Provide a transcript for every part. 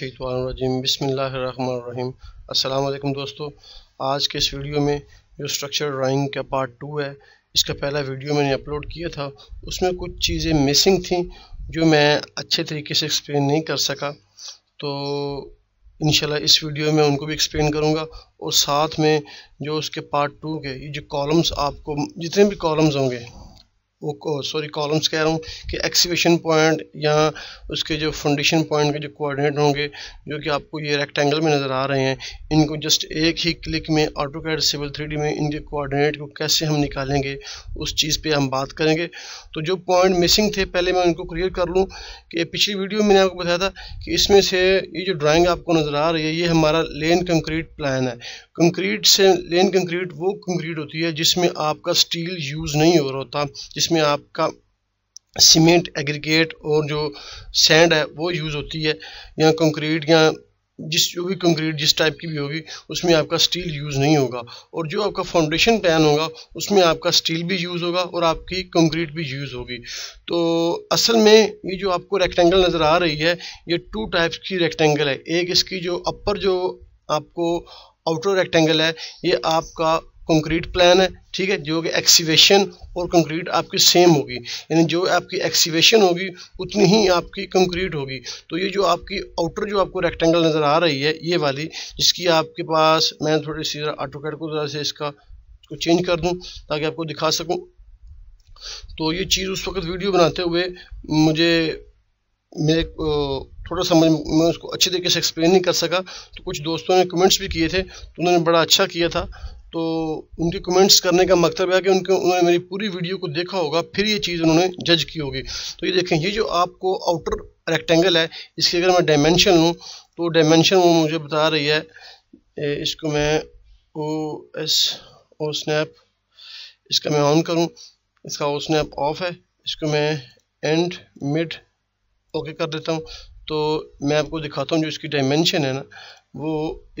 शैतवानरजीम बसमीम अल्लाम दोस्तों आज के इस वीडियो में जो स्ट्रक्चर ड्राइंग का पार्ट टू है इसका पहला वीडियो मैंने अपलोड किया था उसमें कुछ चीज़ें मिसिंग थी जो मैं अच्छे तरीके से एक्सप्लेन नहीं कर सका तो इन इस वीडियो में उनको भी एक्सप्लेन करूँगा और साथ में जो उसके पार्ट टू के ये जो कॉलम्स आपको जितने भी कॉलम्स होंगे सॉरी कॉलम्स कह रहा हूँ कि एक्सीवेशन पॉइंट या उसके जो फाउंडेशन पॉइंट के जो कोऑर्डिनेट होंगे जो कि आपको ये रेक्टेंगल में नज़र आ रहे हैं इनको जस्ट एक ही क्लिक में ऑटो कैड सिविल थ्री में इनके कोऑर्डिनेट को कैसे हम निकालेंगे उस चीज़ पे हम बात करेंगे तो जो पॉइंट मिसिंग थे पहले मैं उनको क्लियर कर लूँ कि पिछली वीडियो मैंने आपको बताया था कि इसमें से ये जो ड्राॅइंग आपको नज़र आ रही है ये हमारा लेन कंक्रीट प्लान है कंक्रीट से लेन कंक्रीट वो कंक्रीट होती है जिसमें आपका स्टील यूज़ नहीं हो रहा होता जिसमें आपका सीमेंट एग्रीगेट और जो सैंड है वो यूज़ होती है या कंक्रीट या जिस जो भी कंक्रीट जिस टाइप की भी होगी उसमें आपका स्टील यूज़ नहीं होगा और जो आपका फाउंडेशन पैन होगा उसमें आपका स्टील भी यूज़ होगा और आपकी कंक्रीट भी यूज़ होगी तो असल में ये जो आपको रेक्टेंगल नज़र आ रही है ये टू टाइप्स की रेक्टेंगल है एक इसकी जो अपर जो आपको आउटर रेक्टेंगल है ये आपका कंक्रीट प्लान है ठीक है जो कि एक्सीवेशन और कंक्रीट आपकी सेम होगी यानी जो आपकी एक्सीवेशन होगी उतनी ही आपकी कंक्रीट होगी तो ये जो आपकी आउटर जो आपको रेक्टेंगल नज़र आ रही है ये वाली जिसकी आपके पास मैं थोड़ी सी ऑटो कैट को ज़रा से इसका को चेंज कर दूँ ताकि आपको दिखा सकूँ तो ये चीज़ उस वक्त वीडियो बनाते हुए मुझे मेरे थोड़ा समझ मैं उसको अच्छी तरीके से एक्सप्लेन नहीं कर सका तो कुछ दोस्तों ने कमेंट्स भी किए थे तो उन्होंने बड़ा अच्छा किया था तो उनके कमेंट्स करने का मकसद मतलब है कि उनके उन्होंने मेरी पूरी वीडियो को देखा होगा फिर ये चीज़ उन्होंने जज की होगी तो ये देखें ये जो आपको आउटर रेक्टेंगल है इसकी अगर मैं डायमेंशन लूँ तो डायमेंशन वो मुझे बता रही है इसको मैं ओ एस ओ स्नैप इसका मैं ऑन करूँ इसका ओ स्नैप ऑफ है इसको मैं एंड मिड ओके कर देता हूँ तो मैं आपको दिखाता हूँ जो इसकी डायमेंशन है ना वो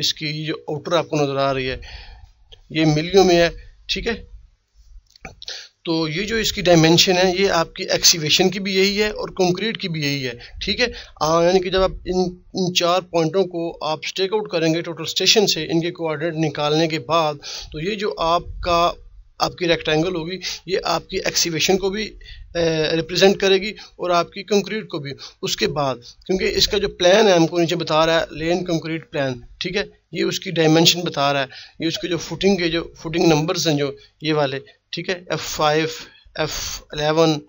इसकी जो आउटर आपको नज़र आ रही है ये मिलियों में है ठीक है तो ये जो इसकी डायमेंशन है ये आपकी एक्सीवेशन की भी यही है और कंक्रीट की भी यही है ठीक है यानी कि जब आप इन इन चार पॉइंटों को आप स्टेक आउट करेंगे टोटल स्टेशन से इनके कोऑर्डिनेट निकालने के बाद तो ये जो आपका आपकी रेक्टेंगल होगी ये आपकी एक्सीवेशन को भी रिप्रेजेंट करेगी और आपकी कंक्रीट को भी उसके बाद क्योंकि इसका जो प्लान है हमको नीचे बता रहा है लेन कंक्रीट प्लान ठीक है ये उसकी डायमेंशन बता रहा है ये उसके जो फुटिंग के जो फुटिंग नंबर्स हैं जो ये वाले ठीक है F five F eleven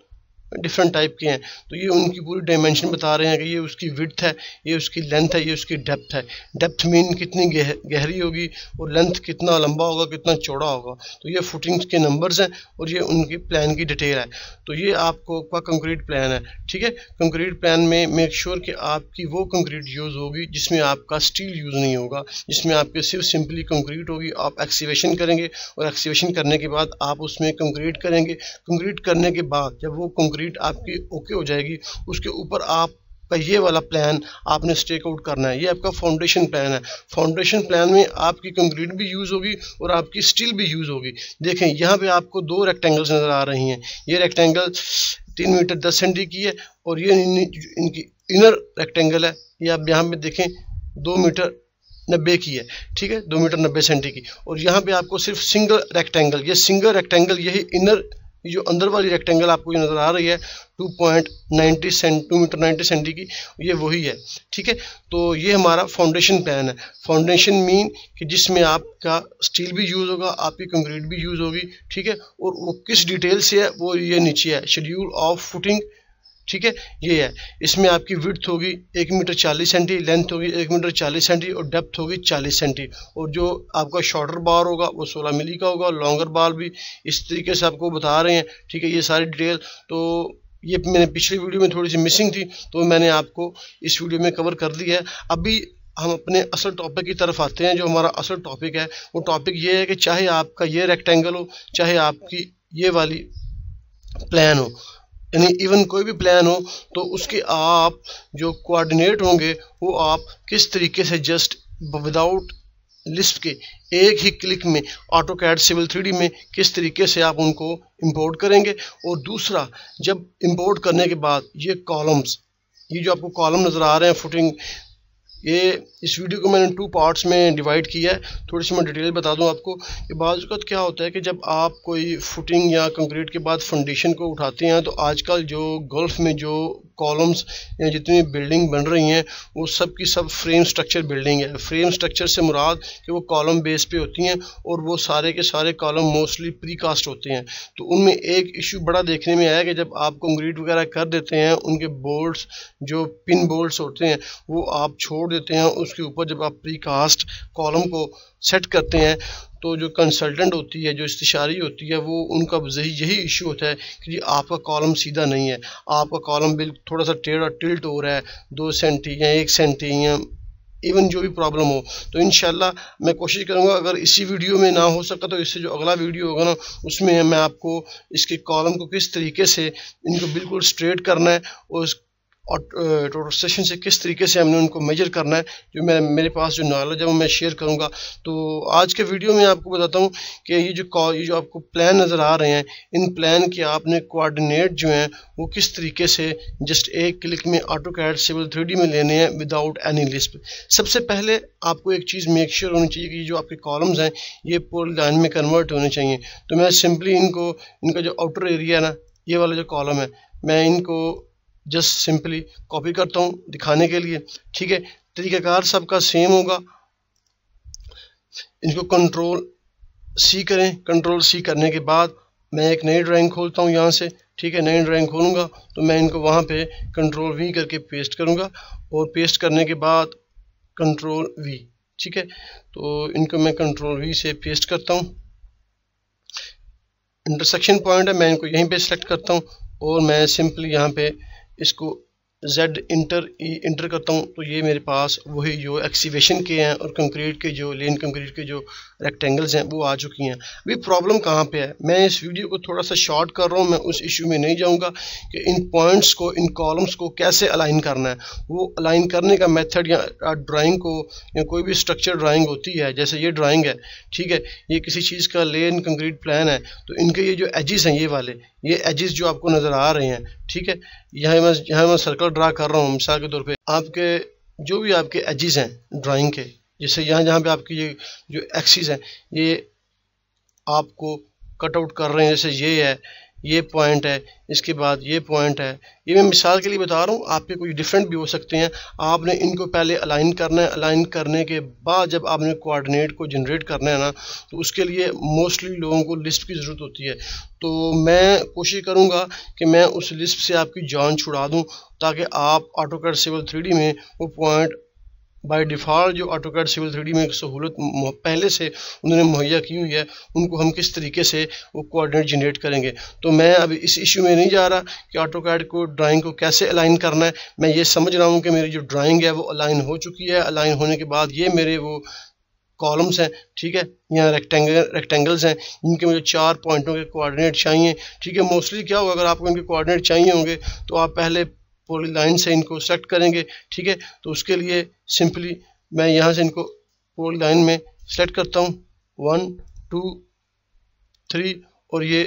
different type के हैं तो ये उनकी पूरी डायमेंशन बता रहे हैं कि ये उसकी विड्थ है ये उसकी लेंथ है ये उसकी डेप्थ है डेप्थ मीन कितनी गह, गहरी होगी और लेंथ कितना लंबा होगा कितना चौड़ा होगा तो ये फुटिंग्स के नंबर्स हैं और ये उनकी प्लान की डिटेल है तो ये आपको का कंक्रीट प्लान है ठीक है कंक्रीट प्लान में मेक श्योर sure कि आपकी वो कंक्रीट यूज़ होगी जिसमें आपका स्टील यूज़ नहीं होगा जिसमें आपके सिर्फ सिंपली कंक्रीट होगी आप एक्सीवेशन करेंगे और एक्सीवेशन करने के बाद आप उसमें कंक्रीट करेंगे कंक्रीट करने के बाद जब वो कंक्रीट रीड आपकी ओके हो जाएगी उसके ऊपर आप ये वाला प्लान आपने स्टेक आउट करना है ये आपका फाउंडेशन प्लान है फाउंडेशन प्लान में आपकी कंक्रीट भी यूज़ होगी और आपकी स्टील भी यूज़ होगी देखें यहाँ पे आपको दो रेक्टेंगल्स नज़र आ रही हैं ये रेक्टेंगल तीन मीटर दस सेंटी की है और ये इनकी इनर रेक्टेंगल है ये आप यहाँ पे देखें दो मीटर नब्बे की है ठीक है दो मीटर नब्बे सेंटी की और यहाँ पे आपको सिर्फ सिंगल रेक्टेंगल ये सिंगल रेक्टेंगल यही इनर ये जो अंदर वाली रेक्टेंगल आपको नज़र आ रही है 2.90 मीटर नाइन्टी सेंटी की ये वही है ठीक है तो ये हमारा फाउंडेशन प्लान है फाउंडेशन मीन कि जिसमें आपका स्टील भी यूज़ होगा आपकी कंक्रीट भी यूज़ होगी ठीक है और वो किस डिटेल से है वो ये नीचे है शेड्यूल ऑफ फुटिंग ठीक है ये है इसमें आपकी विड्थ होगी एक मीटर चालीस सेंटी लेंथ होगी एक मीटर चालीस सेंटी और डेप्थ होगी चालीस सेंटी और जो आपका शॉर्टर बार होगा वो सोलह मिली का होगा लॉन्गर बार भी इस तरीके से आपको बता रहे हैं ठीक है ये सारी डिटेल तो ये मैंने पिछली वीडियो में थोड़ी सी मिसिंग थी तो मैंने आपको इस वीडियो में कवर कर दी है अभी हम अपने असल टॉपिक की तरफ आते हैं जो हमारा असल टॉपिक है वो टॉपिक ये है कि चाहे आपका ये रेक्टेंगल हो चाहे आपकी ये वाली प्लान हो यानी इवन कोई भी प्लान हो तो उसके आप जो कोऑर्डिनेट होंगे वो आप किस तरीके से जस्ट विदाउट लिस्ट के एक ही क्लिक में ऑटो कैड सिविल थ्री में किस तरीके से आप उनको इंपोर्ट करेंगे और दूसरा जब इंपोर्ट करने के बाद ये कॉलम्स ये जो आपको कॉलम नज़र आ रहे हैं फुटिंग ये इस वीडियो को मैंने टू पार्ट्स में डिवाइड किया है थोड़ी सी मैं डिटेल बता दूं आपको कि बाज़त क्या होता है कि जब आप कोई फुटिंग या कंक्रीट के बाद फाउंडेशन को उठाते हैं तो आजकल जो गल्फ़ में जो कॉलम्स या जितनी बिल्डिंग बन रही हैं वो सब की सब फ्रेम स्ट्रक्चर बिल्डिंग है फ्रेम स्ट्रक्चर से मुराद कि वो कॉलम बेस पे होती हैं और वो सारे के सारे कॉलम मोस्टली प्री कास्ट होते हैं तो उनमें एक इशू बड़ा देखने में आया कि जब आप कंक्रीट वगैरह कर देते हैं उनके बोल्ट्स जो पिन बोल्ट्स होते हैं वो आप छोड़ देते हैं उसके ऊपर जब आप प्री कास्ट कॉलम को सेट करते हैं तो जो कंसल्टेंट होती है जो इस्तेशारी होती है वो उनका यही इशू होता है कि जी आपका कॉलम सीधा नहीं है आपका कॉलम बिल थोड़ा सा टेढ़ा टिल्ट हो रहा है दो सेंटी या एक सेंटी या इवन जो भी प्रॉब्लम हो तो इन मैं कोशिश करूँगा अगर इसी वीडियो में ना हो सका तो इससे जो अगला वीडियो होगा ना उसमें मैं आपको इसके कॉलम को किस तरीके से इनको बिल्कुल स्ट्रेट करना है और और सेशन से किस तरीके से हमने उनको मेजर करना है जो मेरे मेरे पास जो नॉलेज है वो मैं शेयर करूंगा तो आज के वीडियो में आपको बताता हूँ कि ये जो ये जो आपको प्लान नज़र आ रहे हैं इन प्लान के आपने कोऑर्डिनेट जो हैं वो किस तरीके से जस्ट एक क्लिक में ऑटो कैड सिविल थ्री में लेने हैं विदाउट एनी लिस्ट सबसे पहले आपको एक चीज़ मेक श्योर होनी चाहिए कि जो आपके कॉलम्स हैं ये पोल लाइन में कन्वर्ट होने चाहिए तो मैं सिंपली इनको इनका जो आउटर एरिया है ना ये वाला जो कॉलम है मैं इनको जस्ट सिंपली कॉपी करता हूँ दिखाने के लिए ठीक है तरीकाकार सबका सेम होगा इनको कंट्रोल सी करें कंट्रोल सी करने के बाद मैं एक नई ड्राइंग खोलता हूँ यहाँ से ठीक है नई ड्राइंग खोलूँगा तो मैं इनको वहाँ पे कंट्रोल वी करके पेस्ट करूँगा और पेस्ट करने के बाद कंट्रोल वी ठीक है तो इनको मैं कंट्रोल वी से पेस्ट करता हूँ इंटरसेक्शन पॉइंट है मैं इनको यहीं पे सेलेक्ट करता हूँ और मैं सिंपली यहाँ पे इसको z इंटर इंटर e करता हूँ तो ये मेरे पास वही जो एक्सीवेशन के हैं और कंक्रीट के जो लेन कंक्रीट के जो रेक्टेंगल्स हैं वो आ चुकी हैं अभी प्रॉब्लम कहाँ पे है मैं इस वीडियो को थोड़ा सा शॉर्ट कर रहा हूँ मैं उस इशू में नहीं जाऊँगा कि इन पॉइंट्स को इन कॉलम्स को कैसे अलाइन करना है वो अलाइन करने का मेथड या ड्राइंग को या कोई भी स्ट्रक्चर ड्राइंग होती है जैसे ये ड्राइंग है ठीक है ये किसी चीज़ का ले इन कंक्रीट प्लान है तो इनके ये जो एजिस हैं ये वाले ये एजिस जो आपको नज़र आ रहे हैं ठीक है यहाँ मैं यहाँ मैं सर्कल ड्रा कर रहा हूँ मिसाल के तौर पर आपके जो भी आपके एजिस हैं ड्राइंग के जैसे यहाँ जहाँ पे आपकी ये जो एक्सिस है ये आपको कट आउट कर रहे हैं जैसे ये है ये पॉइंट है इसके बाद ये पॉइंट है ये मैं मिसाल के लिए बता रहा हूँ आपके कुछ डिफरेंट भी हो सकते हैं आपने इनको पहले अलाइन करना है अलाइन करने के बाद जब आपने कोऑर्डिनेट को जनरेट करना है ना तो उसके लिए मोस्टली लोगों को लिस्ट की ज़रूरत होती है तो मैं कोशिश करूँगा कि मैं उस लिस्ट से आपकी जान छुड़ा दूँ ताकि आप ऑटोकार सिविल सिवल थ्री में वो पॉइंट बाय डिफ़ॉल्ट जो ऑटो कार्ड सिविल थ्री में सहूलत पहले से उन्होंने मुहैया की हुई है उनको हम किस तरीके से वो कोऑर्डिनेट जनरेट करेंगे तो मैं अब इस इशू में नहीं जा रहा कि ऑटो कार्ड को ड्राइंग को कैसे अलाइन करना है मैं ये समझ रहा हूँ कि मेरी जो ड्राइंग है वो अलाइन हो चुकी है अलाइन होने के बाद ये मेरे वो कॉलम्स हैं ठीक है यहाँ रेक्टेंगल रेक्टेंगल्स हैं इनके मुझे चार पॉइंटों के कोऑर्डिनेट चाहिए ठीक है मोस्टली क्या होगा अगर आपको इनके कोऑर्डिनेट चाहिए होंगे तो आप पहले पोली लाइन से इनको सेलेक्ट करेंगे ठीक है तो उसके लिए सिंपली मैं यहाँ से इनको पोली लाइन में सेलेक्ट करता हूँ वन टू थ्री और ये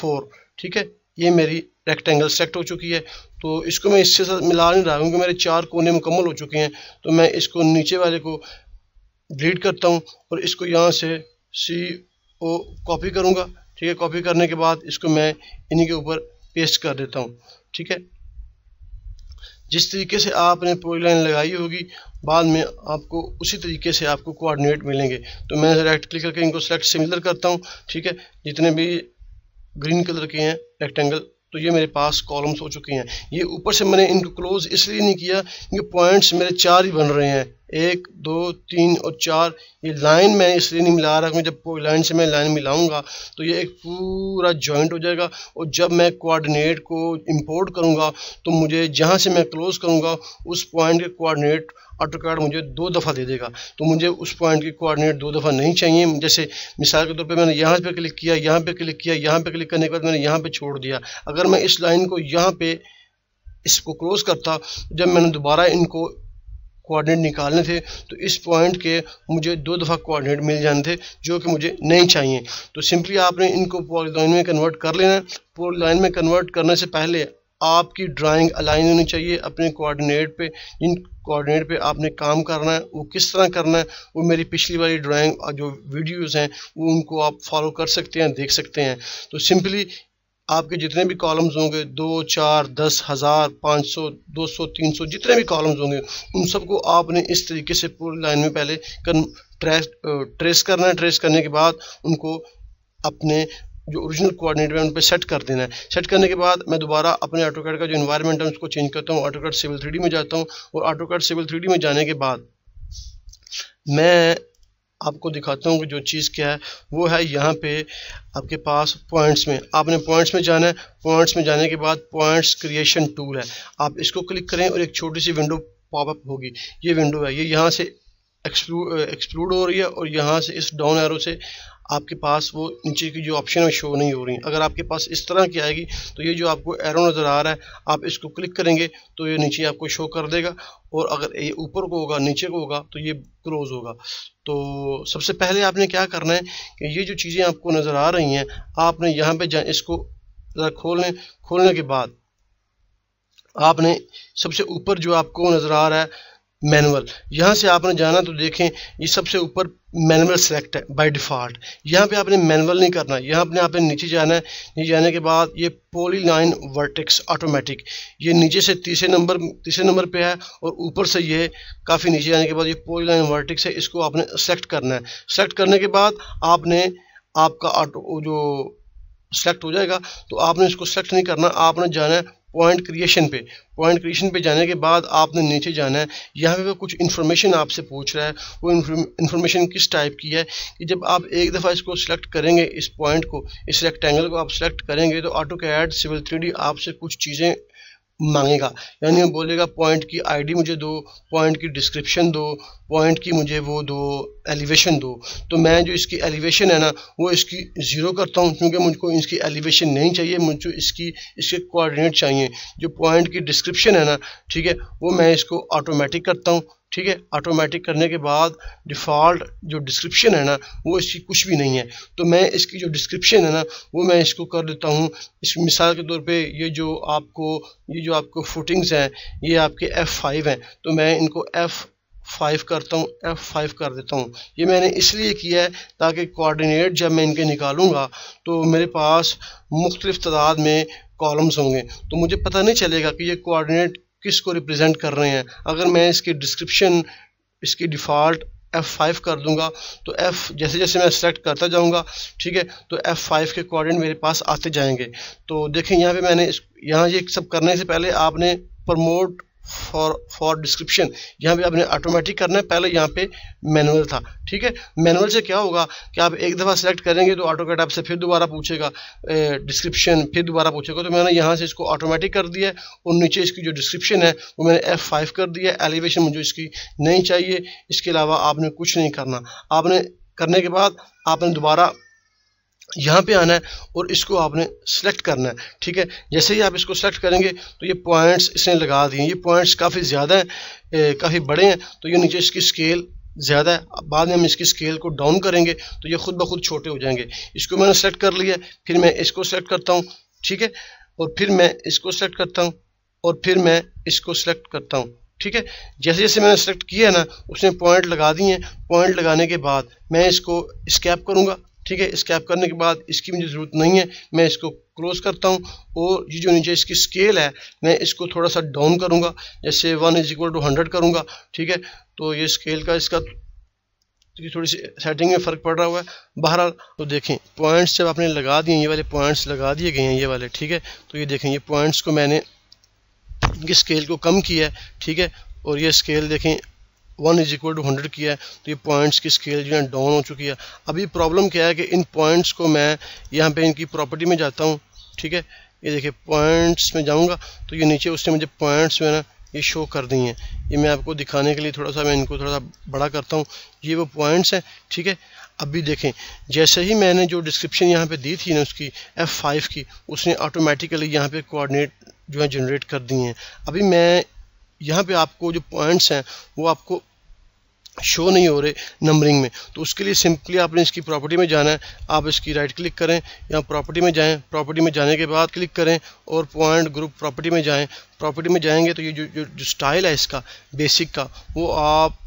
फोर ठीक है ये मेरी रेक्टेंगल सेलेक्ट हो चुकी है तो इसको मैं इससे मिला नहीं रहा हूँ क्योंकि मेरे चार कोने मुकम्मल हो चुके हैं तो मैं इसको नीचे वाले को डिलीट करता हूँ और इसको यहाँ से सी ओ कॉपी करूँगा ठीक है कॉपी करने के बाद इसको मैं इन्हीं के ऊपर पेस्ट कर देता हूँ ठीक है जिस तरीके से आपने पूरी लाइन लगाई होगी बाद में आपको उसी तरीके से आपको कोऑर्डिनेट मिलेंगे तो मैं राइट क्लिक करके इनको सेलेक्ट सिमिलर करता हूँ ठीक है जितने भी ग्रीन कलर के हैं रेक्टेंगल तो ये मेरे पास कॉलम्स हो चुके हैं ये ऊपर से मैंने इनको क्लोज इसलिए नहीं किया क्योंकि पॉइंट्स मेरे चार ही बन रहे हैं एक दो तीन और चार ये लाइन मैं इसलिए नहीं मिला रहा हूँ जब लाइन से मैं लाइन मिलाऊंगा तो ये एक पूरा जॉइंट हो जाएगा और जब मैं कोऑर्डिनेट को इंपोर्ट करूँगा तो मुझे जहाँ से मैं क्लोज करूँगा उस पॉइंट के कोऑर्डिनेट ऑटो कार्ड मुझे दो दफ़ा दे देगा तो मुझे उस पॉइंट के कोऑर्डिनेट दो दफ़ा नहीं चाहिए जैसे मिसाल के तौर पे मैंने यहाँ पे क्लिक किया यहाँ पे क्लिक किया यहाँ पे क्लिक करने के बाद मैंने यहाँ पे छोड़ दिया अगर मैं इस लाइन को यहाँ पे इसको क्लोज करता जब मैंने दोबारा इनको कोऑर्डिनेट निकालने थे तो इस पॉइंट के मुझे दो दफ़ा कोऑर्डिनेट मिल जाने थे जो कि मुझे नहीं चाहिए तो सिंपली आपने इनको लाइन में कन्वर्ट कर लेना है लाइन में कन्वर्ट करने से पहले आपकी ड्राइंग अलाइन होनी चाहिए अपने कोऑर्डिनेट पे इन कोऑर्डिनेट पे आपने काम करना है वो किस तरह करना है वो मेरी पिछली वाली ड्राइंग और जो वीडियोस हैं वो उनको आप फॉलो कर सकते हैं देख सकते हैं तो सिंपली आपके जितने भी कॉलम्स होंगे दो चार दस हज़ार पाँच सौ दो सौ तीन सौ जितने भी कॉलम्स होंगे उन सबको आपने इस तरीके से पूरी लाइन में पहले कर ट्रेस ट्रेस करना है ट्रेस करने के बाद उनको अपने जो ओरिजिनल कोऑर्डिनेट है उन पर सेट कर देना है सेट करने के बाद मैं दोबारा अपने ऑटोकैड का जो इन्वायरमेंट है उसको चेंज करता हूँ ऑटोकैड सिविल थ्री में जाता हूँ और ऑटोकैड सिविल थ्री में जाने के बाद मैं आपको दिखाता हूँ कि जो चीज़ क्या है वो है यहाँ पे आपके पास पॉइंट्स में आपने पॉइंट्स में जाना है पॉइंट्स में जाने के बाद पॉइंट्स क्रिएशन टूल है आप इसको क्लिक करें और एक छोटी सी विंडो पॉपअप होगी ये विंडो है ये यहाँ से एक्सप्लूड हो रही है और यहाँ से इस डाउन एरो से आपके पास वो नीचे की जो ऑप्शन है शो नहीं हो रही अगर आपके पास इस तरह की आएगी तो ये जो आपको एरो नज़र आ रहा है आप इसको क्लिक करेंगे तो ये नीचे आपको शो कर देगा और अगर ये ऊपर को होगा नीचे को होगा तो ये क्लोज़ होगा तो सबसे पहले आपने क्या करना है कि ये जो चीज़ें आपको नज़र आ रही हैं आपने यहाँ पर जाए इसको खोल खोलने खोलने के बाद आपने सबसे ऊपर जो आपको नज़र आ रहा है मैनुअल यहाँ से आपने जाना तो देखें ये सबसे ऊपर मैनुअल सेलेक्ट है बाय डिफ़ॉल्ट यहाँ पे आपने मैनुअल नहीं करना यहाँ अपने आपने नीचे जाना है नीचे जाने के बाद ये पोली लाइन वर्टिक्स ऑटोमेटिक ये नीचे से तीसरे नंबर तीसरे नंबर पे है और ऊपर से ये काफ़ी नीचे जाने के बाद ये पोली लाइन वर्टिक्स है इसको आपने सेलेक्ट करना है सेलेक्ट करने के बाद आपने आपका जो सेलेक्ट हो जाएगा तो आपने इसको सेलेक्ट नहीं करना आपने जाना है पॉइंट क्रिएशन पे पॉइंट क्रिएशन पे जाने के बाद आपने नीचे जाना है यहाँ पे कुछ इन्फॉर्मेशन आपसे पूछ रहा है वो इन्फॉर्मेशन किस टाइप की है कि जब आप एक दफ़ा इसको सिलेक्ट करेंगे इस पॉइंट को इस रेक्टेंगल को आप सिलेक्ट करेंगे तो ऑटो कैड सिविल थ्री आपसे कुछ चीज़ें मांगेगा यानी बोलेगा पॉइंट की आईडी मुझे दो पॉइंट की डिस्क्रिप्शन दो पॉइंट की मुझे वो दो एलिवेशन दो तो मैं जो इसकी एलिवेशन है ना वो इसकी ज़ीरो करता हूँ क्योंकि मुझको इसकी एलिवेशन नहीं चाहिए मुझको इसकी इसके कोऑर्डिनेट चाहिए जो पॉइंट की डिस्क्रिप्शन है ना ठीक है वो मैं इसको ऑटोमेटिक करता हूँ ठीक है ऑटोमेटिक करने के बाद डिफ़ॉल्ट जो डिस्क्रिप्शन है ना वो इसकी कुछ भी नहीं है तो मैं इसकी जो डिस्क्रिप्शन है ना वो मैं इसको कर देता हूँ इस मिसाल के तौर पे ये जो आपको ये जो आपको फुटिंग्स हैं ये आपके F5 हैं तो मैं इनको F फाइव करता हूँ एफ फाइव कर देता हूँ ये मैंने इसलिए किया है ताकि कोऑर्डिनेट जब मैं इनके निकालूंगा तो मेरे पास मुख्तलिफ तादाद में कॉलम्स होंगे तो मुझे पता नहीं चलेगा कि ये कोऑर्डिनेट किस को रिप्रेजेंट कर रहे हैं अगर मैं इसकी डिस्क्रिप्शन इसकी डिफ़ॉल्ट F5 कर दूंगा तो F जैसे जैसे मैं सेलेक्ट करता जाऊंगा ठीक है तो F5 के कोऑर्डिनेट मेरे पास आते जाएंगे तो देखें यहाँ पे मैंने यहाँ ये सब करने से पहले आपने प्रमोट फॉर फॉर डिस्क्रिप्शन यहाँ पे आपने ऑटोमेटिक करना है पहले यहाँ पे मैनुअल था ठीक है मैनुअल से क्या होगा कि आप एक दफ़ा सेलेक्ट करेंगे तो ऑटोकेट आपसे फिर दोबारा पूछेगा डिस्क्रिप्शन फिर दोबारा पूछेगा तो मैंने यहाँ से इसको ऑटोमेटिक कर दिया है और नीचे इसकी जो डिस्क्रिप्शन है वो मैंने एफ फाइव कर दिया एलिवेशन मुझे इसकी नहीं चाहिए इसके अलावा आपने कुछ नहीं करना आपने करने के बाद आपने दोबारा यहाँ पे आना है और इसको आपने सेलेक्ट करना है ठीक है जैसे ही आप इसको सेलेक्ट करेंगे तो ये पॉइंट्स इसने लगा दिए ये पॉइंट्स काफ़ी ज़्यादा हैं काफ़ी बड़े हैं तो ये नीचे इसकी स्केल ज़्यादा है बाद में हम इसकी स्केल को डाउन करेंगे तो ये खुद ब खुद छोटे हो जाएंगे इसको मैंने सेलेक्ट कर लिया फिर मैं इसको सेलेक्ट करता हूँ ठीक है और फिर मैं इसको सेलेक्ट करता हूँ और फिर मैं इसको सेलेक्ट करता हूँ ठीक है जैसे जैसे मैंने सेलेक्ट किया है ना उसने पॉइंट लगा दिए हैं पॉइंट लगाने के बाद मैं इसको स्कैप करूँगा ठीक है स्कैप करने के बाद इसकी मुझे ज़रूरत नहीं है मैं इसको क्लोज करता हूँ और ये जो नीचे इसकी स्केल है मैं इसको थोड़ा सा डाउन करूँगा जैसे one is equal to hundred करूँगा ठीक है तो ये स्केल का इसका तो थोड़ी सी सेटिंग में फ़र्क पड़ रहा हुआ है बहरहाल तो देखें पॉइंट्स जब आपने लगा दिए ये वाले पॉइंट्स लगा दिए गए हैं ये वाले ठीक है तो ये देखें ये पॉइंट्स को मैंने इनकी स्केल को कम किया है ठीक है और ये स्केल देखें one is equal to hundred किया है तो ये पॉइंट्स की स्केल जो है डाउन हो चुकी है अभी प्रॉब्लम क्या है कि इन पॉइंट्स को मैं यहाँ पे इनकी प्रॉपर्टी में जाता हूँ ठीक है ये देखिए पॉइंट्स में जाऊँगा तो ये नीचे उसने मुझे पॉइंट्स जो है ना ये शो कर दी हैं ये मैं आपको दिखाने के लिए थोड़ा सा मैं इनको थोड़ा सा बड़ा करता हूँ ये वो पॉइंट्स हैं ठीक है अभी देखें जैसे ही मैंने जो डिस्क्रिप्शन यहाँ पे दी थी ना उसकी F5 की उसने ऑटोमेटिकली यहाँ पे कोऑर्डिनेट जो है जनरेट कर दिए हैं अभी मैं यहाँ पे आपको जो पॉइंट्स हैं वो आपको शो नहीं हो रहे नंबरिंग में तो उसके लिए सिंपली आपने इसकी प्रॉपर्टी में जाना है आप इसकी राइट क्लिक करें या प्रॉपर्टी में जाएं प्रॉपर्टी में जाने के बाद क्लिक करें और पॉइंट ग्रुप प्रॉपर्टी में जाएं प्रॉपर्टी में जाएंगे तो ये जो जो, जो स्टाइल है इसका बेसिक का वो आप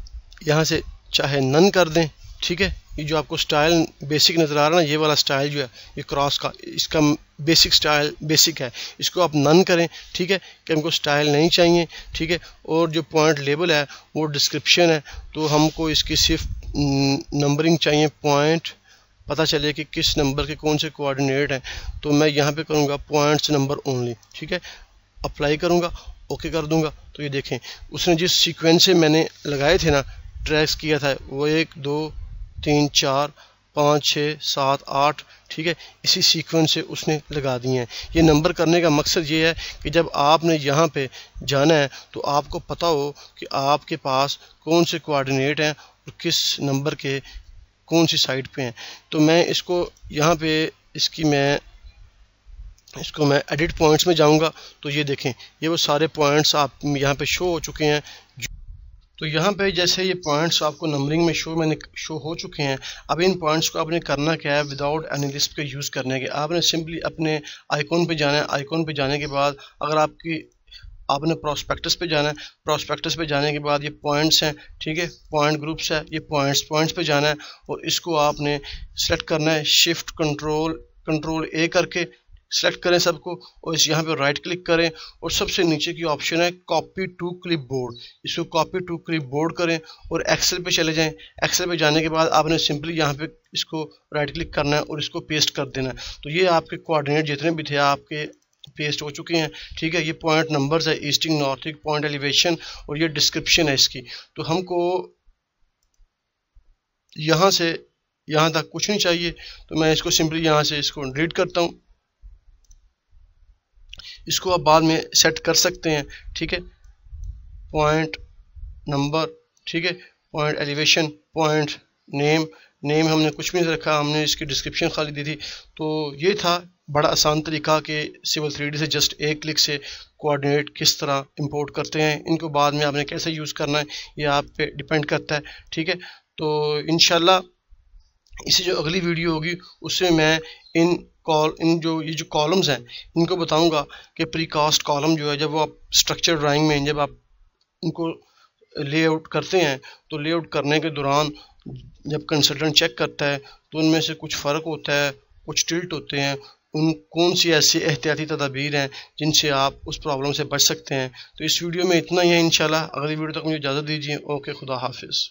यहाँ से चाहे नन कर दें ठीक है ये जो आपको स्टाइल बेसिक नज़र आ रहा है ना ये वाला स्टाइल जो है ये क्रॉस का इसका बेसिक स्टाइल बेसिक है इसको आप नन करें ठीक है कि हमको स्टाइल नहीं चाहिए ठीक है और जो पॉइंट लेबल है वो डिस्क्रिप्शन है तो हमको इसकी सिर्फ नंबरिंग चाहिए पॉइंट पता चले कि किस नंबर के कौन से कोऑर्डिनेट हैं तो मैं यहाँ पे करूँगा पॉइंट्स नंबर ओनली ठीक है अप्लाई करूँगा ओके कर दूँगा तो ये देखें उसने जिस सीक्वेंस से मैंने लगाए थे ना ट्रैक्स किया था वो एक दो तीन चार पाँच छः सात आठ ठीक है इसी सीक्वेंस से उसने लगा दिए हैं ये नंबर करने का मकसद ये है कि जब आपने यहाँ पे जाना है तो आपको पता हो कि आपके पास कौन से कोऑर्डिनेट हैं और किस नंबर के कौन सी साइड पे हैं तो मैं इसको यहाँ पे इसकी मैं इसको मैं एडिट पॉइंट्स में जाऊंगा तो ये देखें ये वो सारे पॉइंट्स आप यहाँ पे शो हो चुके हैं तो यहाँ पे जैसे ये पॉइंट्स आपको नंबरिंग में शो मैंने शो हो चुके हैं अब इन पॉइंट्स को आपने करना क्या है विदाउट एनालिस्ट का यूज़ करने के आपने सिंपली अपने आइकॉन पे जाना है आइकॉन पे जाने के बाद अगर आपकी आपने प्रोस्पेक्टस पे जाना है प्रोस्पेक्टस पे जाने के बाद ये पॉइंट्स हैं ठीक है पॉइंट ग्रुप्स है ये पॉइंट्स पॉइंट्स पर जाना है और इसको आपने सेलेक्ट करना है शिफ्ट कंट्रोल कंट्रोल ए करके सेलेक्ट करें सबको और इस यहाँ पे राइट क्लिक करें और सबसे नीचे की ऑप्शन है कॉपी टू क्लिप बोर्ड इसको कॉपी टू क्लिप बोर्ड करें और एक्सेल पे चले जाएं एक्सेल पे जाने के बाद आपने सिंपली यहाँ पे इसको राइट क्लिक करना है और इसको पेस्ट कर देना है तो ये आपके कोऑर्डिनेट जितने भी थे आपके पेस्ट हो चुके हैं ठीक है ये पॉइंट नंबर्स है ईस्टिंग नॉर्थिंग पॉइंट एलिवेशन और ये डिस्क्रिप्शन है इसकी तो हमको यहाँ से यहाँ तक कुछ नहीं चाहिए तो मैं इसको सिंपली यहाँ से इसको डिलीट करता हूँ इसको आप बाद में सेट कर सकते हैं ठीक है पॉइंट नंबर ठीक है point elevation point name name हमने कुछ भी नहीं रखा हमने इसकी डिस्क्रिप्शन खाली दी थी तो ये था बड़ा आसान तरीका कि सिविल थ्री से जस्ट एक क्लिक से कोऑर्डिनेट किस तरह इंपोर्ट करते हैं इनको बाद में आपने कैसे यूज़ करना है ये आप पे डिपेंड करता है ठीक है तो इन इसी जो अगली वीडियो होगी उसमें मैं इन कॉल इन जो ये जो कॉलम्स हैं इनको बताऊंगा कि प्री कास्ट कॉलम जो है जब वो आप स्ट्रक्चर ड्राइंग में जब आप इनको लेआउट करते हैं तो लेआउट करने के दौरान जब कंसल्टेंट चेक करता है तो उनमें से कुछ फ़र्क होता है कुछ टिल्ट होते हैं उन कौन सी ऐसी एहतियाती तदाबीर हैं जिनसे आप उस प्रॉब्लम से बच सकते हैं तो इस वीडियो में इतना ही है इन अगली वीडियो तक मुझे इजाज़त दीजिए ओके खुदा हाफिज़